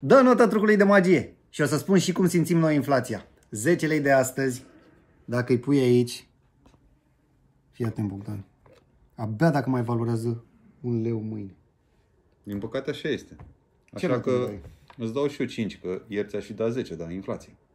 Dă nota trucului de magie și o să spun și cum simțim noi inflația. 10 lei de astăzi, dacă îi pui aici, fii atent Bogdan, abia dacă mai valorează un leu mâine. Din păcate așa este. Așa Ce că îți dau și eu 5, că ieri ți-aș fi dat 10, dar inflație.